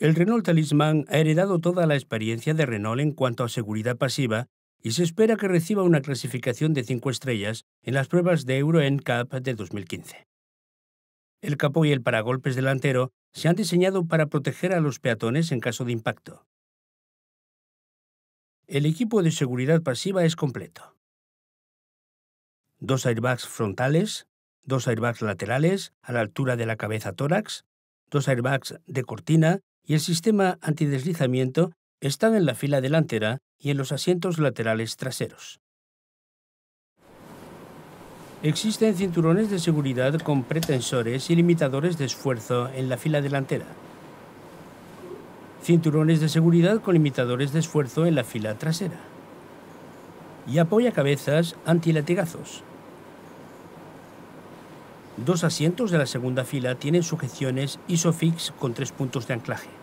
El Renault Talisman ha heredado toda la experiencia de Renault en cuanto a seguridad pasiva y se espera que reciba una clasificación de 5 estrellas en las pruebas de Euro NCAP de 2015. El capó y el paragolpes delantero se han diseñado para proteger a los peatones en caso de impacto. El equipo de seguridad pasiva es completo. Dos airbags frontales, dos airbags laterales a la altura de la cabeza tórax, dos airbags de cortina y el sistema antideslizamiento están en la fila delantera y en los asientos laterales traseros. Existen cinturones de seguridad con pretensores y limitadores de esfuerzo en la fila delantera. Cinturones de seguridad con limitadores de esfuerzo en la fila trasera. Y apoya cabezas antilatigazos. Dos asientos de la segunda fila tienen sujeciones ISOFIX con tres puntos de anclaje.